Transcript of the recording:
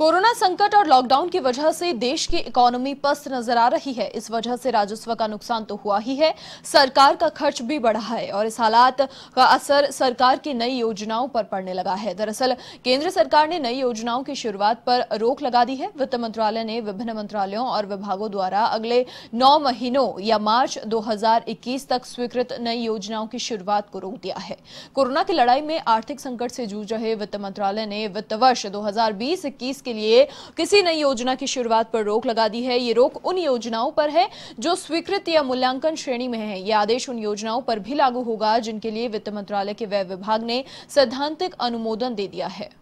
corona संकट और lockdown की वजह से देश की इकोनॉमी पस्त नजर आ रही है इस वजह से राजस्व का नुकसान तो हुआ ही है सरकार का खर्च भी बढ़ा है और इस हालात का असर सरकार की नई योजनाओं पर पड़ने लगा है दरअसल केंद्र सरकार ने नई योजनाओं की शुरुआत पर रोक लगा दी है वित्त मंत्रालय ने विभिन्न मंत्रालयों और विभागों द्वारा अगले नौ महीनों या मार्च दो तक स्वीकृत नई योजनाओं की शुरूआत को रोक दिया है कोरोना की लड़ाई में आर्थिक संकट से जूझ रहे वित्त मंत्रालय ने वित्त वर्ष दो हजार के के लिए किसी नई योजना की शुरुआत पर रोक लगा दी है ये रोक उन योजनाओं पर है जो स्वीकृत या मूल्यांकन श्रेणी में है ये आदेश उन योजनाओं पर भी लागू होगा जिनके लिए वित्त मंत्रालय के व्यय विभाग ने सैद्धांतिक अनुमोदन दे दिया है